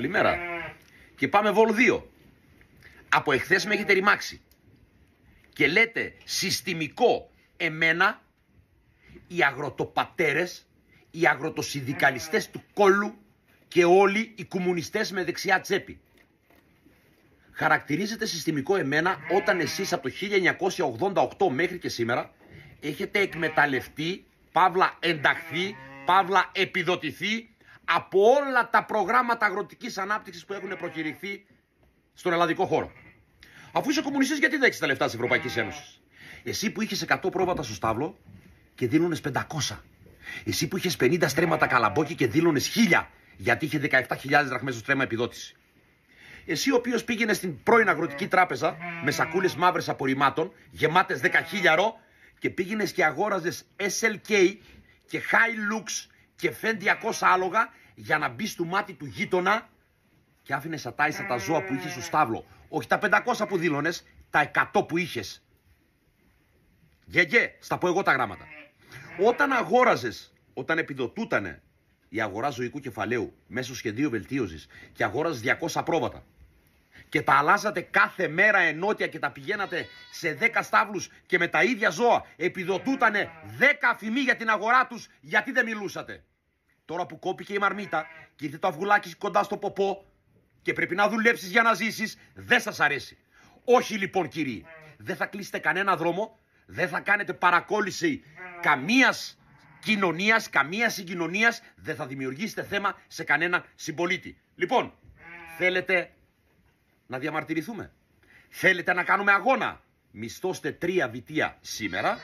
Καλημέρα. Και πάμε βόλ 2. Από εχθές με έχετε ρημάξει. Και λέτε συστημικό εμένα οι αγροτοπατέρες, οι αγροτοσυνδικαλιστές του κόλου και όλοι οι κομμουνιστές με δεξιά τσέπη. Χαρακτηρίζεται συστημικό εμένα όταν εσείς από το 1988 μέχρι και σήμερα έχετε εκμεταλλευτεί, παύλα ενταχθεί, παύλα επιδοτηθεί από όλα τα προγράμματα αγροτικής ανάπτυξης που έχουν προκηρυχθεί στον ελλαδικό χώρο. Αφού είσαι κομμουνιστής, γιατί δεν τα λεφτά της Ευρωπαϊκής Ένωσης. Εσύ που είχες 100 πρόβατα στο στάβλο και δίνουνες 500. Εσύ που είχες 50 στρέμματα καλαμπόκι και δίνουνες 1000 γιατί είχε 17.000 δραχμές στο στρέμμα επιδότηση. Εσύ ο οποίος πήγαινες στην πρώην αγροτική τράπεζα με σακούλες μαύρες απορριμμάτων, γεμάτες 10.000 και πήγαινες και αγόραζες SLK και High Lux και Fendi 200 άλογα για να μπει στο μάτι του γείτονα και άφηνε να τα ζώα που είχες στο στάβλο. Όχι τα 500 που δήλωνες, τα 100 που είχες. Γεγέ, στα πω εγώ τα γράμματα. Όταν αγόραζες, όταν επιδοτούτανε η αγορά ζωικού κεφαλαίου μέσω σχεδίου βελτίωσης και αγόραζες 200 πρόβατα και τα αλλάζατε κάθε μέρα ενότια και τα πηγαίνατε σε 10 στάβλους και με τα ίδια ζώα επιδοτούτανε 10 αφημοί για την αγορά τους γιατί δεν μιλούσατε. Τώρα που κόπηκε η μαρμίτα και ήρθε το αυγουλάκι κοντά στο ποπό και πρέπει να δουλέψεις για να ζήσεις, δεν σας αρέσει. Όχι λοιπόν κύριοι, δεν θα κλείσετε κανένα δρόμο, δεν θα κάνετε παρακόλληση καμίας κοινωνίας, καμίας συγκοινωνίας, δεν θα δημιουργήσετε θέμα σε κανένα συμπολίτη. Λοιπόν, θέλετε να διαμαρτυρηθούμε. Θέλετε να κάνουμε αγώνα. Μισθώστε τρία βιτία σήμερα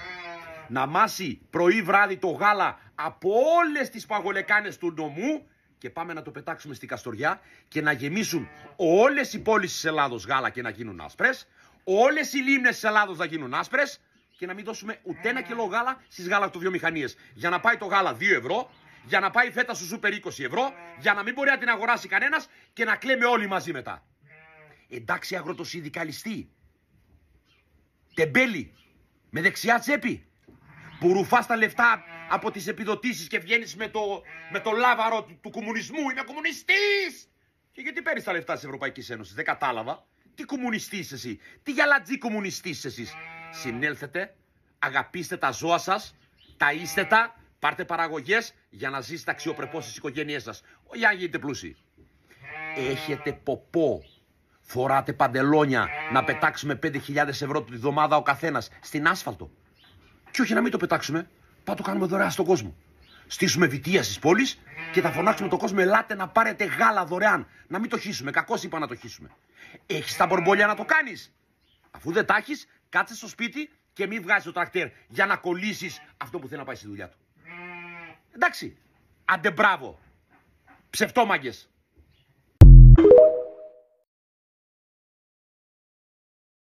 να μάσει πρωί βράδυ το γάλα από όλες τις παγολεκάνες του νομού και πάμε να το πετάξουμε στην Καστοριά και να γεμίσουν όλες οι πόλεις της Ελλάδος γάλα και να γίνουν άσπρες, όλες οι λίμνες της Ελλάδος να γίνουν άσπρες και να μην δώσουμε ούτε ένα κιλό γάλα στις γαλακτοβιομηχανίες. Για να πάει το γάλα 2 ευρώ, για να πάει φέτα σου σούπερ 20 ευρώ, για να μην μπορεί να την αγοράσει κανένας και να κλαίμε όλοι μαζί μετά. Εντάξει αγροτοσυνδικαλιστή, τεμπέλη, με δεξιά τσέπη που ρουφάς τα λεφτά από τις επιδοτήσεις και βγαίνεις με το, με το λάβαρο του, του κομμουνισμού. Είμαι κομμουνιστής! Και γιατί παίρνεις τα λεφτά της Ευρωπαϊκής Ένωσης, δεν κατάλαβα. Τι κομμουνιστής εσύ, τι γιαλατζή κομμουνιστής εσύ. Συνέλθετε, αγαπήστε τα ζώα σας, είστε τα, πάρτε παραγωγές για να ζήσετε αξιοπρεπώς στις οικογένειές σας. Όχι αν γίνετε πλούσιοι. Έχετε ποπό. Φοράτε παντελόνια να πετάξουμε 5.000 ευρώ τη βδομάδα ο καθένας στην άσφαλτο. Και όχι να μην το πετάξουμε, πά το κάνουμε δωρεά στον κόσμο. Στήσουμε βιτία στις πόλεις και θα φωνάξουμε τον κόσμο: Ελάτε να πάρετε γάλα δωρεάν. Να μην το χύσουμε. κακό είπα να το χύσουμε. Έχεις τα μπορμπόλια να το κάνεις. Αφού δεν τα έχεις, κάτσε στο σπίτι και μην βγάζεις το τρακτέρ για να κολλήσεις αυτό που θέλει να πάει στη δουλειά του. Εντάξει. Αντεμπράβο. Ψευτόμαγκες.